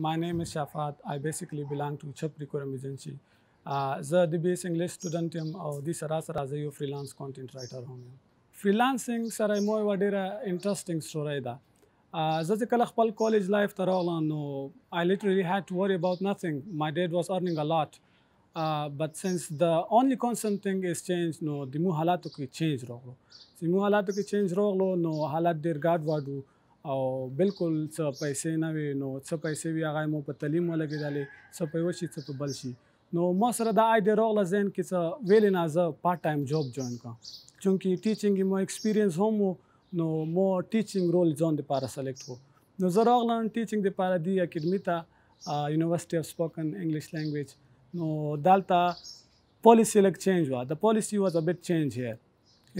My name is Shafat. I basically belong to Chaprikuram agency. زه د بیس انګلیش سټوډنټ یم او د سره سره زه یو فریلانس کنټینټ رائټر هم یم فریلانسینګ سره مو یو ډیره انټرېسټینګ سټوري ده زه چې کله خپل کالج لایف ته راغلم نو آی لیټرلی هډ ټو وری اباوت نثینګ مای ډیډ واز ارنینګ ا لاټ بٹ سنس د اونلی کانسټنټ ثینګ از چینج نو د مو حالاتو کې چینج راغلو چې مو حالاتو کې چینج راغلو نو حالات ډیر ګډ وډو او بالکل څه پیسې نه وي نو څه پیسې وي هغه مو په تعلیم ولګېدلې څه په یو شي څه په بل شي نو ما سره دا آی دی راغله ذهن کې څه ویلې نه زه پارت ټایم جاب جوین کړم چونکی ټیچینګ مو ایکسپیرینس هم وو نو مو ټیچینګ رول ځان لپاره سلیکټ وو نو زه راغلم ټیچینګ لپاره دی اکیډمي ته یونیورسيټي اف سپوکن انګلیش لینګویج نو دالته policy like change was. The policy was a bit change here.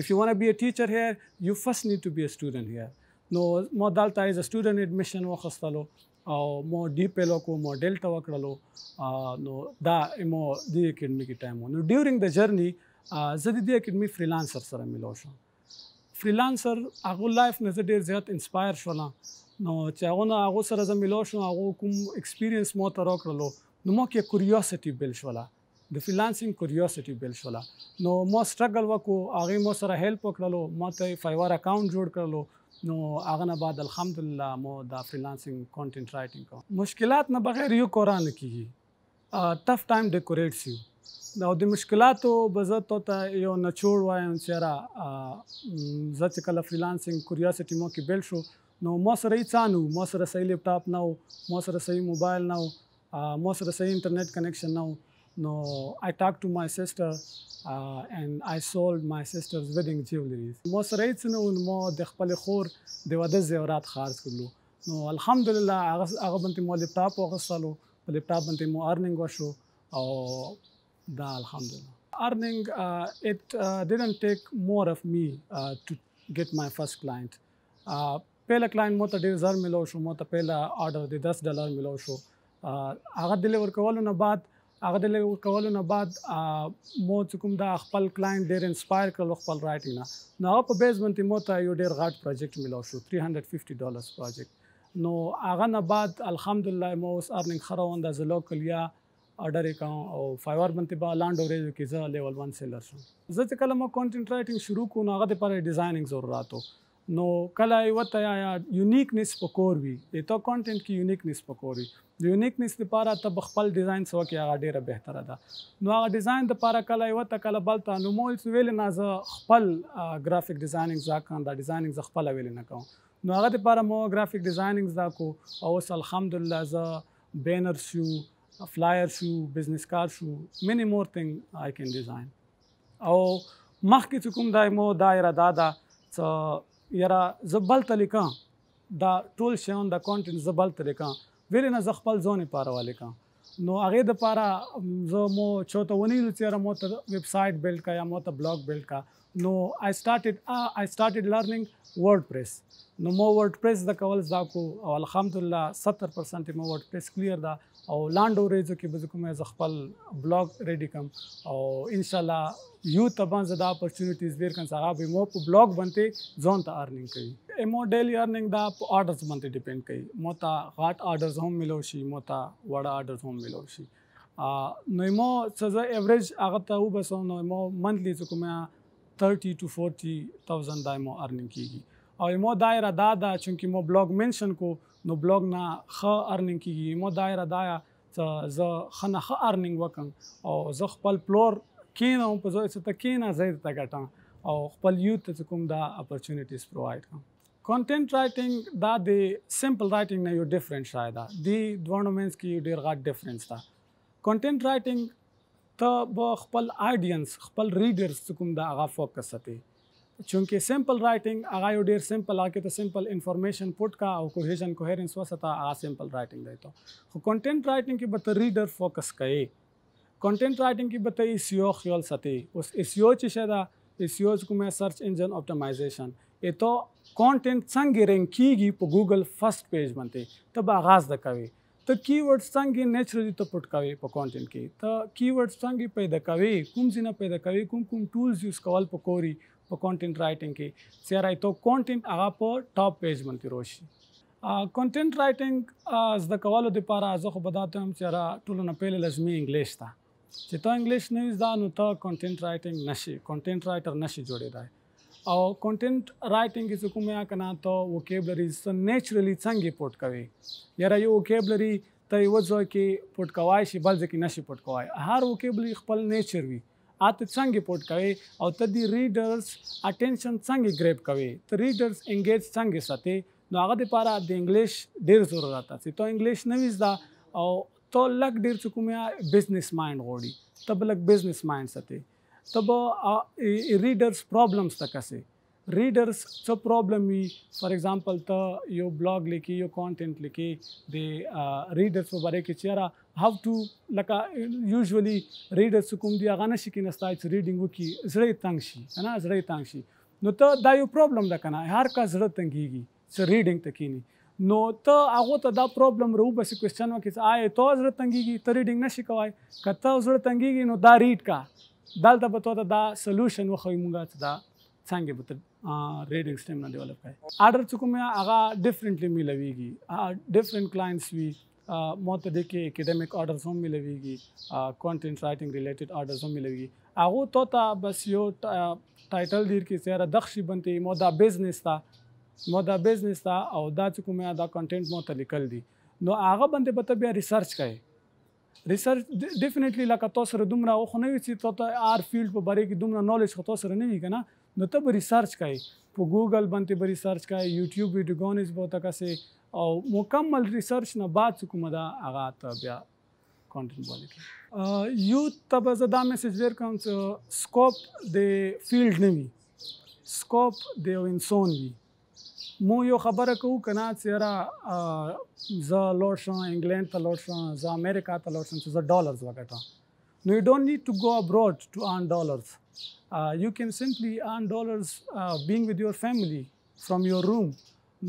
If you want to be a teacher here, you first need to be a student here. نو ما دلته ایز ا سټوډنټ اډمیشن واخستلو او مو ډیپلو کو مو ډیلټا وکړلو نو دا مو د اکیډمي کې ټایم نو ډیورینګ د جرني زه د دې اکیډمي فریلانسر سره ملو شوم فریلانسر هغه لایف نه ډیر زیات انسپایر شولم نو چې هغه نه هغه سره زه ملو شوم هغه کوم ایکسپیرینس مو ته راکړلو نو مو کې کیوریوسټي بل شولا د فریلانسینګ کیوریوسټي بل شولا نو مو سټرګل وکړو هغه مو سره هیلپ وکړلو ماته فایور اکاؤنٹ جوړ کړلو نو هغه نه بعد الحمدلله مو دا فریلانسینګ کنټینټ رائټینګ کوم مشکلات نه بغیر یو قران کیږي ټف ټایم ډیکوریټس یو نو د مشکلاتو بزت ته یو نچوړ وایم چیرې زت کله فریلانسینګ کیوریوسټی مو کې بیل شو نو مو سره یې څانو مو سره صحیح لپټاپ نه مو سره صحیح موبایل نه مو سره صحیح انټرنیټ کنیکشن نه No, I talked to my sister uh, and I sold my sister's wedding jewelries. مو سره څه نو مو د خپل خور د واده زیورات خرج کړلو نو الحمدلله هغه هغه باندې مو لپټاپ واغستلو په لپټاپ باندې مو ارننګ وشو او دا الحمدلله ارننګ it uh, didn't take more of me uh, to get my first client uh, پهلا کلاینټ مو ته ډیر زر ملو شو مو ته پهلا آرډر د 10 ډالر ملو شو هغه ډیلیور کولو نه بعد هغه د لګو کولو نه بعد مو کوم دا خپل کلاینټ ډیر انسپایر کړل خپل رائټینګ نه نو په بیس باندې مو ته یو ډیر غټ پروجیکټ ملو شو 350 ډالرز پروجیکټ نو هغه نه بعد الحمدلله مو اوس ارننګ خروند از لوکل یا اډر کوم او فایور باندې با لاند اورې کې زه لیول 1 سیلر شم زه چې کله مو کنټینټ رائټینګ شروع کوم هغه د پر ډیزاینینګ ضرورت وو نو کله وته یا یونیکنس پکور وي د تو کنټینټ کې یونیکنس پکور وي د یونیکنس لپاره ته خپل ډیزاین سو کې هغه ډیره بهتره ده نو هغه ډیزاین د لپاره کله وته کله بل ته نو مول ویل نه ز خپل ګرافیک ډیزاینینګ ځکه دا ډیزاینینګ ز خپل ویل نه کوم نو هغه لپاره مو ګرافیک ډیزاینینګ دا کو او اوس الحمدلله ز بینر شو فلایر شو بزنس کارت شو مینی مور ثینګ آی کین ډیزاین او مخکې کوم دایمو دایره دادا څه یاره زه بلته لیکم دا ټول شیان د کانټینټ زه بلته لیکم ویلې نه زه خپل ځان لپاره ولیکم نو هغه د لپاره زه مو چوته ونی لڅره مو ته ویب سټ بیلډ کا یا مو ته بلاګ بیلډ کا نو آی سٹارټډ آی سٹارټډ لرننګ وردپریس نو مو وردپریس د کول زده کو او الحمدلله 70% مو وردپریس کلیر ده او لاندو ریزو کې به کوم از خپل بلاګ ریډي کم او ان شاء الله یو تبان زده اپورتونټیز ډیر کن سره به مو په بلاګ باندې ځون ته ارننګ کوي امو ډیلی ارننګ دا په آرډرز باندې ډیپند کوي مو ته غاټ آرډرز هم ملو شي مو ته وړه آرډرز هم ملو شي نو مو څه ایوریج هغه ته وبسو نو مو منتلی کومه 30 to 40000 دای مو ارننګ کیږي او مو دایره دا دا چې مو بلاګ منشن کو نو بلاګ نه خ ارننګ کیږي مو دایره دا چې زه خنه خ ارننګ وکم او زه خپل پلور کینم په زوی څه تکینه زید تا ګټم او خپل یوت ته کوم دا اپورتونټیز پروواید کوم کانټینټ رائټینګ دا د سمپل رائټینګ نه یو ډیفرنس شایدا دی دوه مینس کې ډیر غټ ډیفرنس تا کانټینټ رائټینګ ته به خپل آډینس خپل ریډرز کوم دا هغه فوکس ته چونکه سمپل رائټینګ هغه یو ډیر سمپل هغه ته سمپل انفارمیشن پټ کا او کوهیژن کوهرنس وسته هغه سمپل رائټینګ دی ته خو کنټینټ رائټینګ کې به ته ریډر فوکس کوي کنټینټ رائټینګ کې به ته ایس یو e خیال ساتي اوس ایس یو چې شدا ایس یو کومه سرچ انجن اپټمایزیشن اته کنټینټ څنګه رینک کیږي په ګوګل فرست پیج باندې ته به آغاز د کوي ته کیورډز څنګه نېچرلی ته پټ کوي په کانټینټ کې ته کیورډز څنګه پیدا کوي کوم څه نه پیدا کوي کوم کوم ټولز یوز کول پکوري په کانټینټ رائټینګ کې سره ایتو کانټینټ هغه په ټاپ پیج باندې راشي کانټینټ رائټینګ زده کولو لپاره زه خو بداته هم چې را ټولونه پیل لازمي انګلیش ته چې ته انګلیش نه زده نو ته کانټینټ رائټینګ نشي کانټینټ رائټر نشي جوړېدای او کنټینټ رائټینګ چې کوم یا کنه ته وکیبلری نېچرلی څنګه پورت کوي یاره یو وکیبلری ته یو ځای کې پورت کوای شي بل ځکه نشي پورت کوای هر وکیبلری خپل نیچر وي اته څنګه پورت کوي او ته دی ریډرز اټینشن څنګه گریب کوي ته ریډرز انګیج څنګه ساتي نو هغه لپاره د انګلیش ډیر ضرورت ده ته انګلیش نه وځدا او ته لګ ډیر څه کومه بزنس مایند غوړي ته بلک بزنس مایند ساتي تب ریډرز پرابلمز ته کسه ریډرز څه پرابلم وي فار ایگزامپل ته یو بلاګ لیکي یو کانټینټ لیکي د ریډرز په باره کې چیرې هاو ټو لکه یوزوالي ریډرز کوم دی هغه نشي کې نستا چې ریډینګ وکي زړه تنگ شي نه زړه تنگ شي نو ته دا یو پرابلم ده کنه هر کا زړه تنګيږي چې ریډینګ تکینی نو ته هغه ته دا پرابلم رو بس کوېشن وکړي آی ته زړه تنګيږي ته ریډینګ نشي کوای کته زړه تنګيږي نو دا ریډ کا دلته به ته دا سولوشن وخوي مونږه ته دا څنګه به ته ریډینګ سټیم نه ډیولپ کړي آرډر چې کوم هغه ډیفرنټلی ملويږي ډیفرنٹ کلاینټس وی ماته د کې اکیډمیک آرډرز هم ملويږي کنټینټ رائټینګ ریلیټډ آرډرز هم ملويږي هغه ته ته بس یو ټایټل دیر کې سره دخشي بنته مو دا بزنس تا مو دا بزنس تا او دا چې کومه دا کنټینټ مو ته لیکل دي نو هغه باندې به بیا ریسرچ کوي ریسرچ ډیفینیټلی لکه تاسو سره دومره او خو نه وي چې تاسو آر فیلډ په باره کې دومره نالج خو تاسو سره نه وي کنه نو ته به ریسرچ کوي په ګوګل باندې به ریسرچ کوي یوټیوب ویډیوګانز به تاسو کسه او مکمل ریسرچ نه بعد کومه دا هغه ته بیا کانټینټ باندې یو ته به زه دا میسج ورکوم چې سکوپ د فیلډ نه وي سکوپ د انسان وي مو یو خبره کوو کنه چیرې زه لور شم انګلند ته لور شم زه امریکا ته لور شم چې زه ډالرز وګټم نو یو ډونټ نیډ ټو ګو ابروډ ټو ارن ډالرز یو کین سمپلی ارن ډالرز بینګ وذ یور فیملی فرام یور روم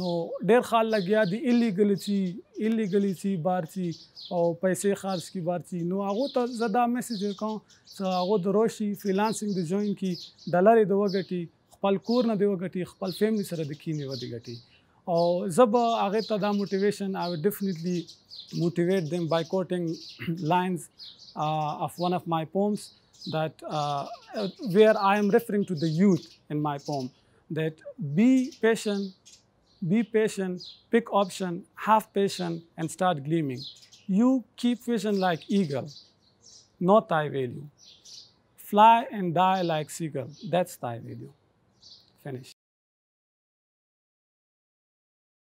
نو ډیر خال لګیا دی الیګلی چی الیګلی چی بار چی او پیسې خرج کی بار چی نو هغه ته زدا میسج کوم چې هغه دروشي فریلانسینګ د جوین کی ډالر د وګټي خپل کور نه دی وګټي خپل فیملی سره د کیمه ودی ګټي او زب هغه ته دا موټیویشن آی وډ ډیفینټلی موټیویټ دیم بای کوټینګ لاینز اف ون اف مای پومز that uh, where I am referring to the youth in my poem that be patient be patient, pick option, have patience, and start gleaming. You keep vision like eagle, not thy value. Fly and die like seagull, that's thy value finish